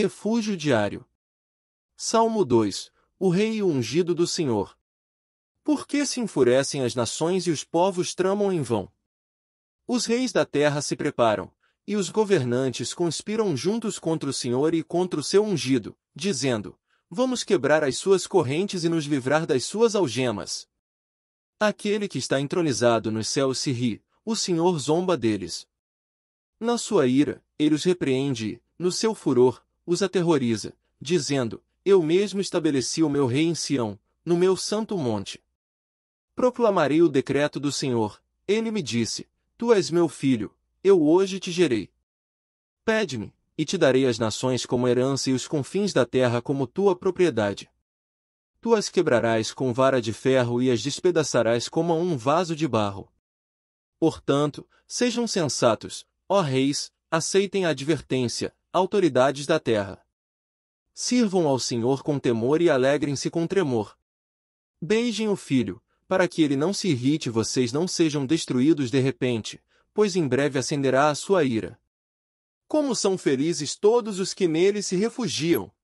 refúgio diário. Salmo 2 O Rei Ungido do Senhor. Por que se enfurecem as nações e os povos tramam em vão? Os reis da terra se preparam, e os governantes conspiram juntos contra o Senhor e contra o seu ungido, dizendo: Vamos quebrar as suas correntes e nos livrar das suas algemas. Aquele que está entronizado nos céus se ri, o Senhor zomba deles. Na sua ira, ele os repreende, no seu furor, os aterroriza, dizendo: Eu mesmo estabeleci o meu rei em Sião, no meu santo monte. Proclamarei o decreto do Senhor. Ele me disse: Tu és meu filho, eu hoje te gerei. Pede-me, e te darei as nações como herança e os confins da terra como tua propriedade. Tu as quebrarás com vara de ferro e as despedaçarás como a um vaso de barro. Portanto, sejam sensatos, ó reis, aceitem a advertência, autoridades da terra. Sirvam ao Senhor com temor e alegrem-se com tremor. Beijem o filho, para que ele não se irrite e vocês não sejam destruídos de repente, pois em breve acenderá a sua ira. Como são felizes todos os que nele se refugiam!